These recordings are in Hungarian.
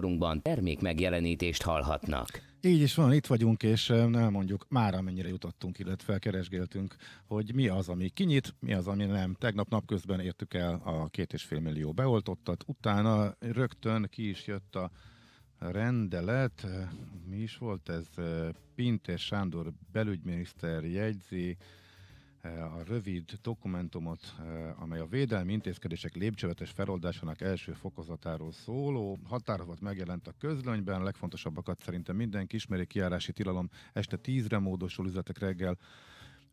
műsorunkban termék megjelenítést hallhatnak. Így is van, itt vagyunk, és nem mondjuk már amennyire jutottunk, illetve keresgéltünk, hogy mi az, ami kinyit, mi az, ami nem. Tegnap napközben értük el a két és fél millió beoltottat, utána rögtön ki is jött a rendelet, mi is volt ez, Pintér Sándor belügyminiszter jegyzi, a rövid dokumentumot, eh, amely a védelmi intézkedések lépcsővetes feloldásának első fokozatáról szóló határozat megjelent a közlönyben, legfontosabbakat szerintem mindenki ismeri, kiárási tilalom este tízre módosul üzletek reggel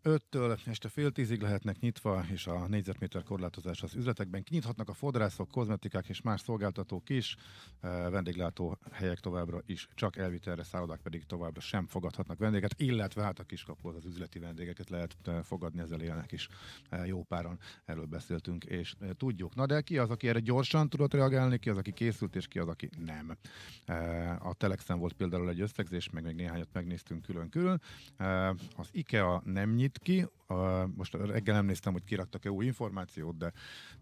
5-től este fél tízig lehetnek nyitva, és a négyzetméter korlátozás az üzletekben. Kinyithatnak a fodrászok, kozmetikák és más szolgáltatók is, e, vendéglátó helyek továbbra is, csak elvitelre szállodák pedig továbbra sem fogadhatnak vendéget, illetve hát a kiskapu az üzleti vendégeket lehet e, fogadni, ezzel élnek is e, jó páron erről beszéltünk, és tudjuk. Na de ki az, aki erre gyorsan tudott reagálni, ki az, aki készült, és ki az, aki nem. A Telexen volt például egy összegzés, meg még néhányat megnéztünk külön-külön. Az IKEA nem nyit alakult ki. Most reggel nem néztem, hogy kiraktak-e új információt, de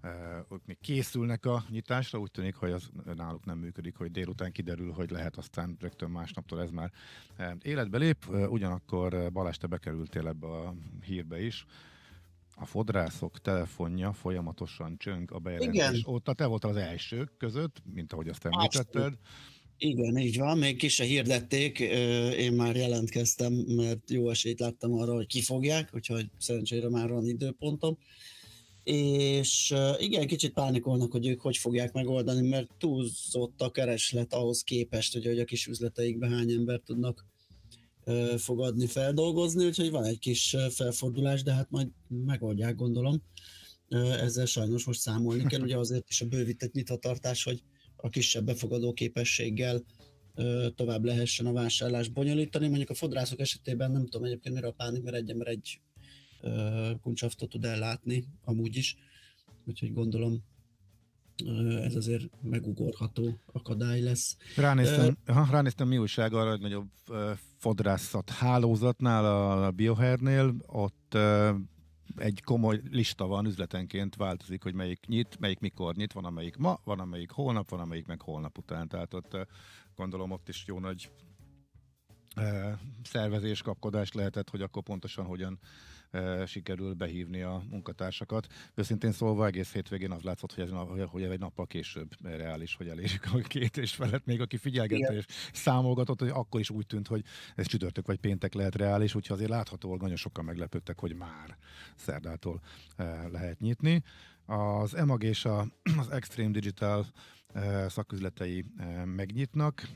e, ott még készülnek a nyitásra. Úgy tűnik, hogy az náluk nem működik, hogy délután kiderül, hogy lehet aztán rögtön másnaptól ez már e, életbe lép. E, ugyanakkor Balázs, te bekerültél ebbe a hírbe is a fodrászok telefonja folyamatosan csöng a bejelentés Igen. Ott Te voltál az elsők között, mint ahogy azt említetted. Abszolút. Igen, így van, még ki se hirdették, én már jelentkeztem, mert jó esélyt láttam arra, hogy kifogják, úgyhogy szerencsére már van időpontom. És igen, kicsit pánikolnak, hogy ők hogy fogják megoldani, mert túlzott a kereslet ahhoz képest, hogy a kis üzleteikbe hány ember tudnak fogadni, feldolgozni, úgyhogy van egy kis felfordulás, de hát majd megoldják, gondolom. Ezzel sajnos most számolni kell, ugye azért is a bővített nyitatartás, hogy a kisebb befogadó képességgel tovább lehessen a vásárlást bonyolítani. Mondjuk a fodrászok esetében nem tudom egyébként mire a pánik, mert egy ember egy kuncsaftot tud ellátni amúgy is, úgyhogy gondolom ez azért megugorható akadály lesz. Ránéztem, uh, ránéztem mi újság arra, hogy nagyobb fodrászat hálózatnál, a Bioher-nél, ott egy komoly lista van üzletenként, változik, hogy melyik nyit, melyik mikor nyit, van amelyik ma, van amelyik holnap, van amelyik meg holnap után. Tehát ott eh, gondolom ott is jó nagy szervezés, kapkodást lehetett, hogy akkor pontosan hogyan sikerül behívni a munkatársakat. Őszintén szólva egész hétvégén az látszott, hogy ez, hogy ez egy nappal később reális, hogy elérjük a két és felett, még aki figyelgette és számolgatott, hogy akkor is úgy tűnt, hogy ez csütörtök vagy péntek lehet reális, úgyhogy azért láthatóan nagyon sokan meglepődtek, hogy már szerdától lehet nyitni. Az EMAG és a, az Extreme Digital szaküzletei megnyitnak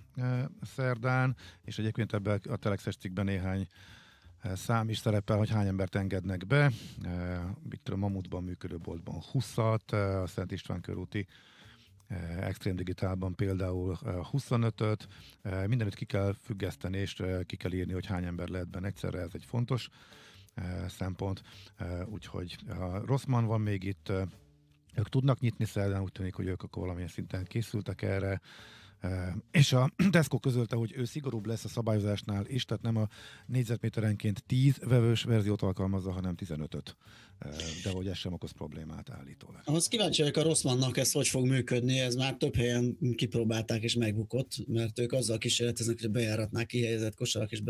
szerdán, és egyébként ebben a Telexes cikkben néhány szám is szerepel, hogy hány embert engednek be. Mit tudom, Mamutban működő boltban 20-at, a Szent István körúti Extrém Digitálban például 25-öt, mindenütt ki kell függeszteni, és ki kell írni, hogy hány ember lehet benne egyszerre, ez egy fontos szempont. Úgyhogy Rosszman van még itt, ők tudnak nyitni szerdán, úgy tűnik, hogy ők akkor valamilyen szinten készültek erre, és a Tesco közölte, hogy ő szigorúbb lesz a szabályozásnál is, tehát nem a négyzetméterenként 10 vevős verziót alkalmazza, hanem 15-öt. De hogy ez sem okoz problémát állítólag. Ahhoz kíváncsi vagyok a Rosszmannak, ez hogy fog működni, ez már több helyen kipróbálták és megbukott, mert ők azzal kísérleteznek, hogy bejáratnál kihelyezett kosarak és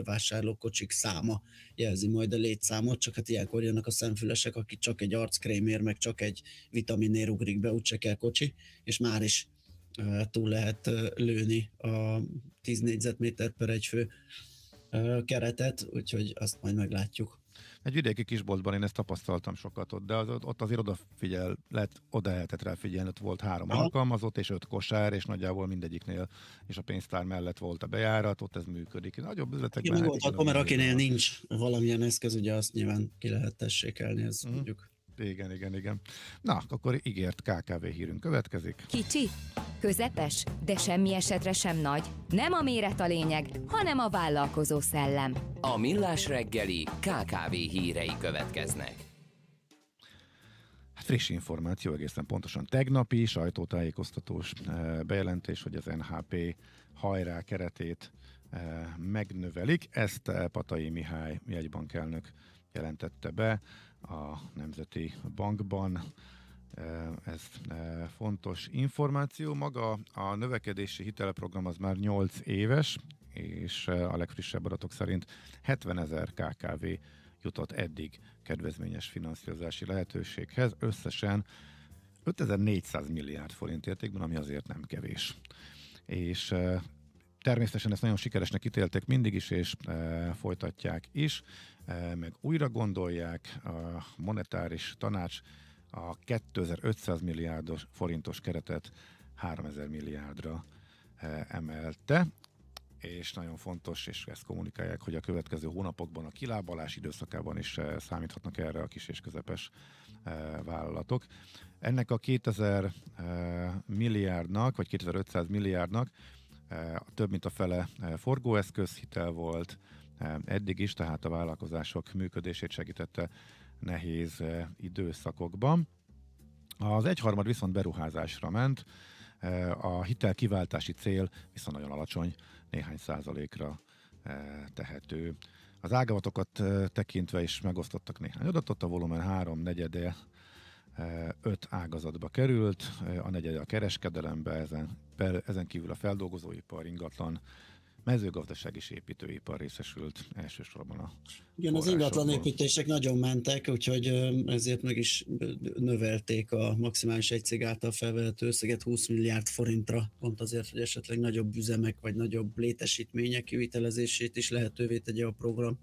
kocsik száma jelzi majd a létszámot, csak hát ilyenkor jönnek a szemfülesek, akik csak egy arckrémér, meg csak egy vitaminér ugrik be, úgyse kell kocsi, és már is túl lehet lőni a 10 négyzetméter per egy fő keretet, úgyhogy azt majd meglátjuk. Egy vidéki kisboltban én ezt tapasztaltam sokat ott, de az, ott azért odafigyel, lett oda lehetett rá figyelni, ott volt három Aha. alkalmazott és öt kosár, és nagyjából mindegyiknél, és a pénztár mellett volt a bejárat, ott ez működik. Nagyobb üzletekben... hát, mert akinél nincs valamilyen eszköz, ugye azt nyilván ki lehet tessékelni, ez uh-huh. mondjuk igen, igen, igen. Na, akkor ígért KKV hírünk következik. Kicsi, közepes, de semmi esetre sem nagy. Nem a méret a lényeg, hanem a vállalkozó szellem. A Millás reggeli KKV hírei következnek. Hát friss információ, egészen pontosan tegnapi sajtótájékoztatós eh, bejelentés, hogy az NHP hajrá keretét eh, megnövelik. Ezt eh, Patai Mihály jegybankelnök jelentette be a Nemzeti Bankban. Ez fontos információ. Maga a növekedési hitelprogram az már 8 éves, és a legfrissebb adatok szerint 70 ezer KKV jutott eddig kedvezményes finanszírozási lehetőséghez, összesen 5400 milliárd forint értékben, ami azért nem kevés. És Természetesen ezt nagyon sikeresnek ítélték mindig is, és e, folytatják is, e, meg újra gondolják a monetáris tanács a 2500 milliárdos forintos keretet 3000 milliárdra e, emelte, és nagyon fontos, és ezt kommunikálják, hogy a következő hónapokban, a kilábalás időszakában is e, számíthatnak erre a kis és közepes e, vállalatok. Ennek a 2000 e, milliárdnak, vagy 2500 milliárdnak több mint a fele eh, forgóeszköz hitel volt, eh, eddig is, tehát a vállalkozások működését segítette nehéz eh, időszakokban. Az egyharmad viszont beruházásra ment, a hitel kiváltási cél viszont nagyon alacsony, néhány százalékra tehető. Az ágavatokat tekintve is megosztottak néhány adatot, a volumen három negyede öt ágazatba került, a negyed a kereskedelembe, ezen, per, ezen kívül a feldolgozóipar, ingatlan, mezőgazdaság és építőipar részesült elsősorban a Igen, az ingatlan építések nagyon mentek, úgyhogy ezért meg is növelték a maximális egy cég által felvehető összeget 20 milliárd forintra, pont azért, hogy esetleg nagyobb üzemek vagy nagyobb létesítmények kivitelezését is lehetővé tegye a program.